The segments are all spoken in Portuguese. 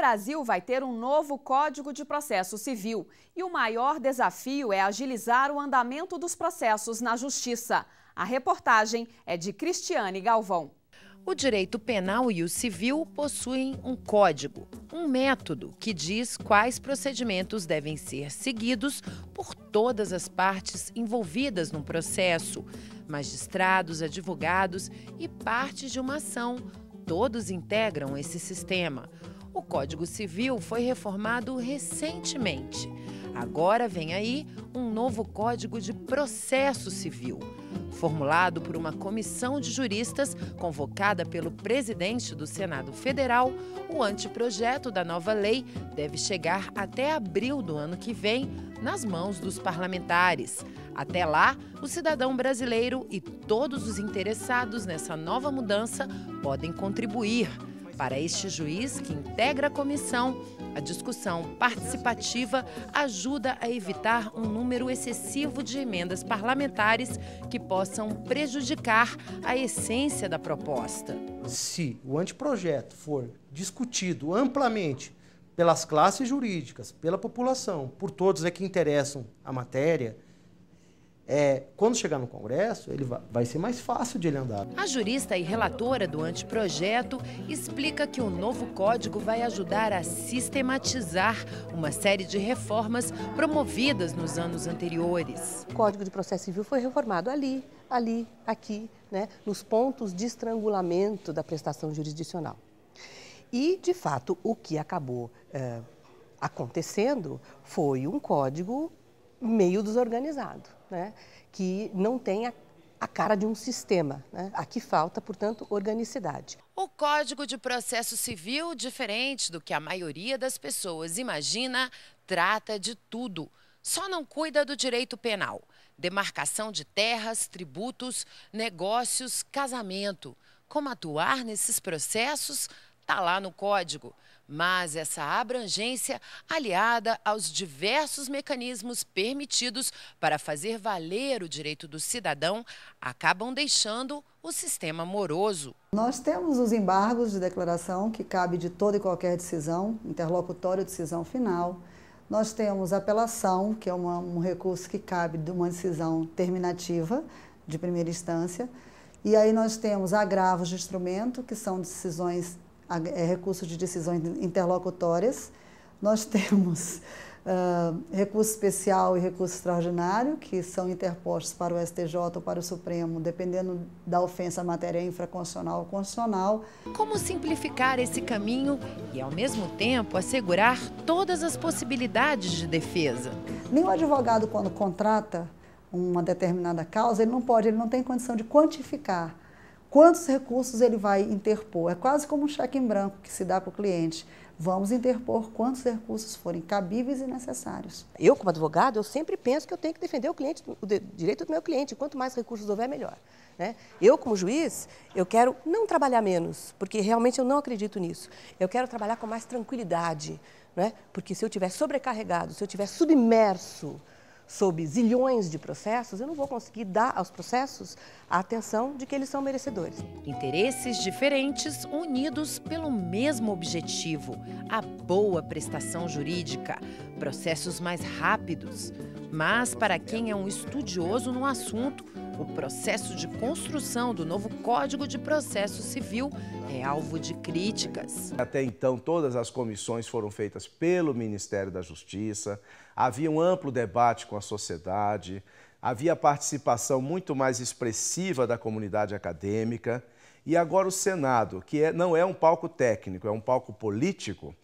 Brasil vai ter um novo Código de Processo Civil e o maior desafio é agilizar o andamento dos processos na Justiça. A reportagem é de Cristiane Galvão. O direito penal e o civil possuem um código, um método que diz quais procedimentos devem ser seguidos por todas as partes envolvidas num processo: magistrados, advogados e partes de uma ação. Todos integram esse sistema o Código Civil foi reformado recentemente. Agora vem aí um novo Código de Processo Civil, formulado por uma comissão de juristas convocada pelo presidente do Senado Federal. O anteprojeto da nova lei deve chegar até abril do ano que vem nas mãos dos parlamentares. Até lá, o cidadão brasileiro e todos os interessados nessa nova mudança podem contribuir para este juiz, que integra a comissão, a discussão participativa ajuda a evitar um número excessivo de emendas parlamentares que possam prejudicar a essência da proposta. Se o anteprojeto for discutido amplamente pelas classes jurídicas, pela população, por todos é que interessam a matéria, é, quando chegar no Congresso, ele vai, vai ser mais fácil de ele andar. A jurista e relatora do anteprojeto explica que o novo código vai ajudar a sistematizar uma série de reformas promovidas nos anos anteriores. O Código de Processo Civil foi reformado ali, ali, aqui, né, nos pontos de estrangulamento da prestação jurisdicional. E, de fato, o que acabou é, acontecendo foi um código meio desorganizado né, que não tem a, a cara de um sistema. Né? Aqui falta, portanto, organicidade. O Código de Processo Civil, diferente do que a maioria das pessoas imagina, trata de tudo. Só não cuida do direito penal. Demarcação de terras, tributos, negócios, casamento. Como atuar nesses processos? Está lá no código mas essa abrangência aliada aos diversos mecanismos permitidos para fazer valer o direito do cidadão acabam deixando o sistema moroso. Nós temos os embargos de declaração que cabe de toda e qualquer decisão, interlocutório, decisão final. Nós temos apelação, que é uma, um recurso que cabe de uma decisão terminativa de primeira instância. E aí nós temos agravos de instrumento, que são decisões é, recursos de decisões interlocutórias. Nós temos uh, recurso especial e recurso extraordinário, que são interpostos para o STJ ou para o Supremo, dependendo da ofensa à matéria infraconstitucional ou constitucional. Como simplificar esse caminho e, ao mesmo tempo, assegurar todas as possibilidades de defesa? Nem o advogado, quando contrata uma determinada causa, ele não pode, ele não tem condição de quantificar Quantos recursos ele vai interpor? É quase como um cheque em branco que se dá para o cliente. Vamos interpor quantos recursos forem cabíveis e necessários. Eu, como advogado, eu sempre penso que eu tenho que defender o, cliente, o direito do meu cliente. Quanto mais recursos houver, melhor. Né? Eu, como juiz, eu quero não trabalhar menos, porque realmente eu não acredito nisso. Eu quero trabalhar com mais tranquilidade, né? porque se eu estiver sobrecarregado, se eu estiver submerso sob zilhões de processos, eu não vou conseguir dar aos processos a atenção de que eles são merecedores. Interesses diferentes unidos pelo mesmo objetivo: a boa prestação jurídica, processos mais rápidos. Mas, para quem é um estudioso no assunto, o processo de construção do novo Código de Processo Civil é alvo de críticas. Até então, todas as comissões foram feitas pelo Ministério da Justiça, havia um amplo debate com a sociedade, havia participação muito mais expressiva da comunidade acadêmica. E agora o Senado, que é, não é um palco técnico, é um palco político,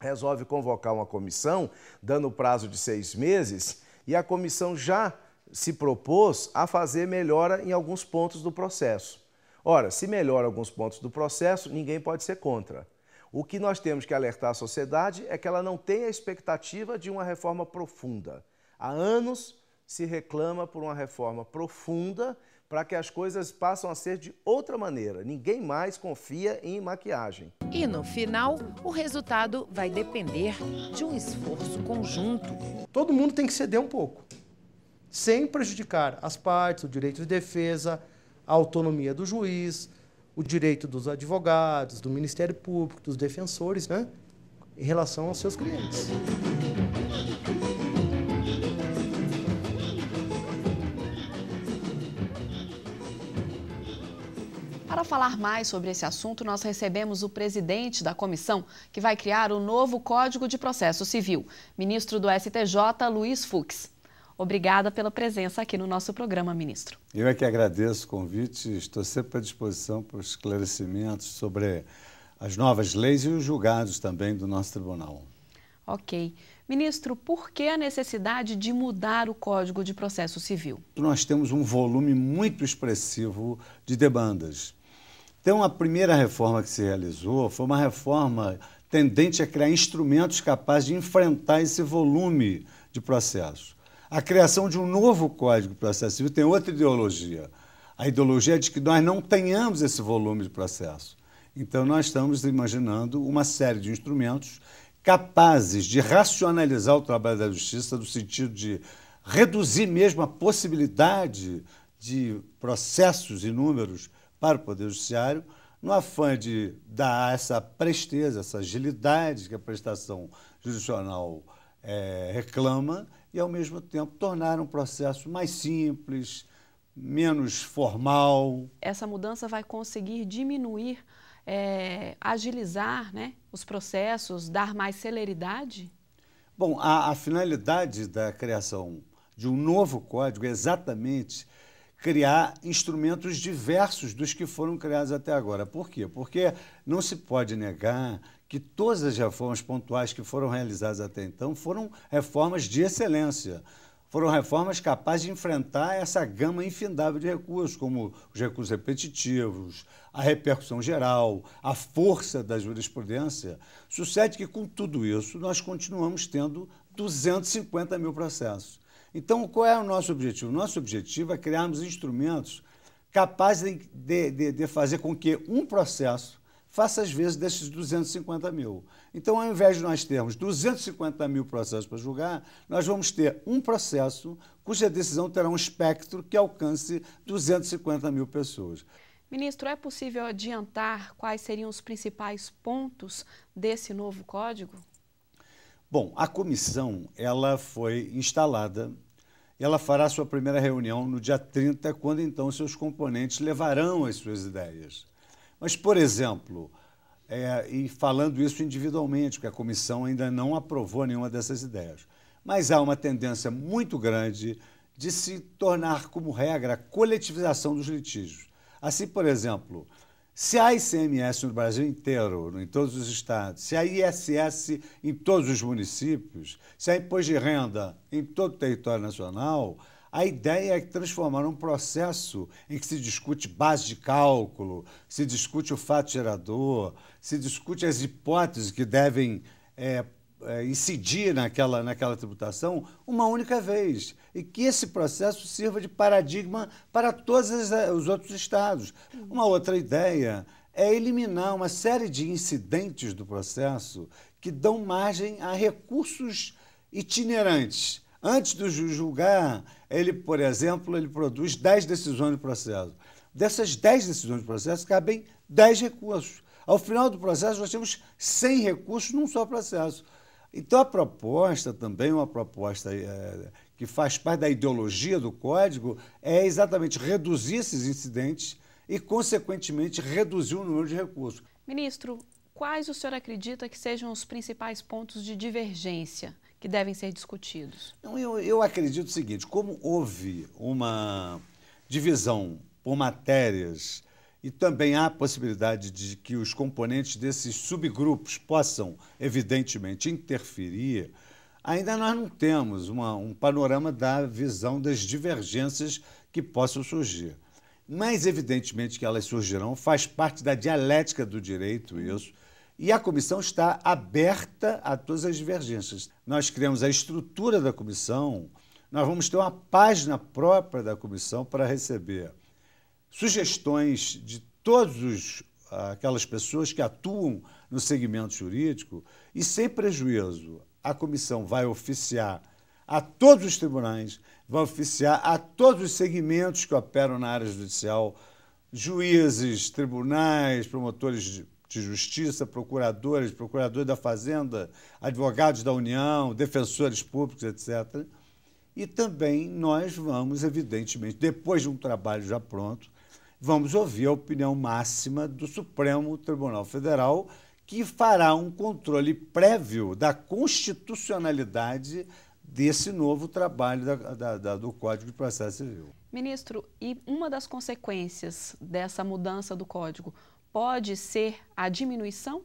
resolve convocar uma comissão, dando o prazo de seis meses, e a comissão já se propôs a fazer melhora em alguns pontos do processo. Ora, se melhora alguns pontos do processo, ninguém pode ser contra. O que nós temos que alertar a sociedade é que ela não tem a expectativa de uma reforma profunda. Há anos se reclama por uma reforma profunda para que as coisas passem a ser de outra maneira. Ninguém mais confia em maquiagem. E no final, o resultado vai depender de um esforço conjunto. Todo mundo tem que ceder um pouco sem prejudicar as partes, o direito de defesa, a autonomia do juiz, o direito dos advogados, do Ministério Público, dos defensores, né, em relação aos seus clientes. Para falar mais sobre esse assunto, nós recebemos o presidente da comissão que vai criar o novo Código de Processo Civil, ministro do STJ, Luiz Fux. Obrigada pela presença aqui no nosso programa, ministro. Eu é que agradeço o convite, estou sempre à disposição para esclarecimentos sobre as novas leis e os julgados também do nosso tribunal. Ok. Ministro, por que a necessidade de mudar o Código de Processo Civil? Nós temos um volume muito expressivo de demandas. Então, a primeira reforma que se realizou foi uma reforma tendente a criar instrumentos capazes de enfrentar esse volume de processos a criação de um novo Código de Processo Civil tem outra ideologia. A ideologia é de que nós não tenhamos esse volume de processo. Então, nós estamos imaginando uma série de instrumentos capazes de racionalizar o trabalho da justiça no sentido de reduzir mesmo a possibilidade de processos inúmeros para o Poder Judiciário, no afã de dar essa presteza, essa agilidade que a prestação judicial é, reclama e, ao mesmo tempo, tornar um processo mais simples, menos formal. Essa mudança vai conseguir diminuir, é, agilizar né, os processos, dar mais celeridade? Bom, a, a finalidade da criação de um novo código é exatamente criar instrumentos diversos dos que foram criados até agora. Por quê? Porque não se pode negar que todas as reformas pontuais que foram realizadas até então foram reformas de excelência. Foram reformas capazes de enfrentar essa gama infindável de recursos, como os recursos repetitivos, a repercussão geral, a força da jurisprudência. Sucede que, com tudo isso, nós continuamos tendo 250 mil processos. Então, qual é o nosso objetivo? Nosso objetivo é criarmos instrumentos capazes de, de, de fazer com que um processo faça as vezes desses 250 mil. Então, ao invés de nós termos 250 mil processos para julgar, nós vamos ter um processo cuja decisão terá um espectro que alcance 250 mil pessoas. Ministro, é possível adiantar quais seriam os principais pontos desse novo código? Bom, a comissão ela foi instalada ela fará sua primeira reunião no dia 30, quando então seus componentes levarão as suas ideias. Mas, por exemplo, é, e falando isso individualmente, porque a comissão ainda não aprovou nenhuma dessas ideias, mas há uma tendência muito grande de se tornar como regra a coletivização dos litígios. Assim, por exemplo, se há ICMS no Brasil inteiro, em todos os estados, se há ISS em todos os municípios, se há imposto de renda em todo o território nacional, a ideia é transformar um processo em que se discute base de cálculo, se discute o fato gerador, se discute as hipóteses que devem é, é, incidir naquela, naquela tributação uma única vez. E que esse processo sirva de paradigma para todos os outros estados. Uma outra ideia é eliminar uma série de incidentes do processo que dão margem a recursos itinerantes. Antes do juiz julgar, ele, por exemplo, ele produz 10 decisões de processo. Dessas 10 decisões de processo, cabem 10 recursos. Ao final do processo, nós temos 100 recursos num só processo. Então, a proposta também, uma proposta é, que faz parte da ideologia do código, é exatamente reduzir esses incidentes e, consequentemente, reduzir o número de recursos. Ministro, quais o senhor acredita que sejam os principais pontos de divergência que devem ser discutidos? Não, eu, eu acredito o seguinte: como houve uma divisão por matérias e também há a possibilidade de que os componentes desses subgrupos possam, evidentemente, interferir, ainda nós não temos uma, um panorama da visão das divergências que possam surgir. Mas, evidentemente, que elas surgirão, faz parte da dialética do direito isso. E a comissão está aberta a todas as divergências. Nós criamos a estrutura da comissão, nós vamos ter uma página própria da comissão para receber sugestões de todas aquelas pessoas que atuam no segmento jurídico e, sem prejuízo, a comissão vai oficiar a todos os tribunais, vai oficiar a todos os segmentos que operam na área judicial, juízes, tribunais, promotores de de Justiça, procuradores, procuradores da Fazenda, advogados da União, defensores públicos, etc. E também nós vamos, evidentemente, depois de um trabalho já pronto, vamos ouvir a opinião máxima do Supremo Tribunal Federal, que fará um controle prévio da constitucionalidade desse novo trabalho da, da, da, do Código de Processo Civil. Ministro, e uma das consequências dessa mudança do Código pode ser a diminuição?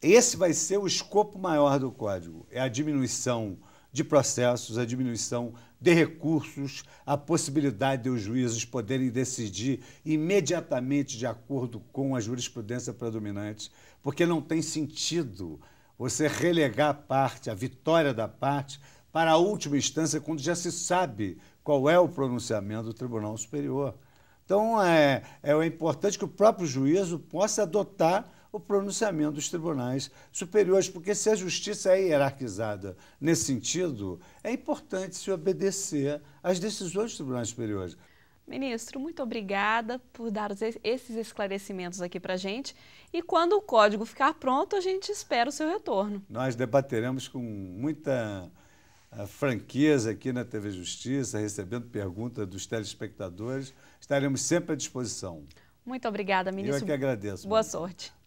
Esse vai ser o escopo maior do código: é a diminuição de processos, a diminuição de recursos, a possibilidade de os juízes poderem decidir imediatamente de acordo com a jurisprudência predominante, porque não tem sentido você relegar a parte, a vitória da parte, para a última instância, quando já se sabe qual é o pronunciamento do Tribunal Superior. Então, é, é importante que o próprio juízo possa adotar o pronunciamento dos tribunais superiores, porque se a justiça é hierarquizada nesse sentido, é importante se obedecer às decisões dos tribunais superiores. Ministro, muito obrigada por dar esses esclarecimentos aqui para a gente. E quando o código ficar pronto, a gente espera o seu retorno. Nós debateremos com muita a franqueza aqui na TV Justiça, recebendo perguntas dos telespectadores. Estaremos sempre à disposição. Muito obrigada, ministro. Eu é que agradeço. Boa sorte.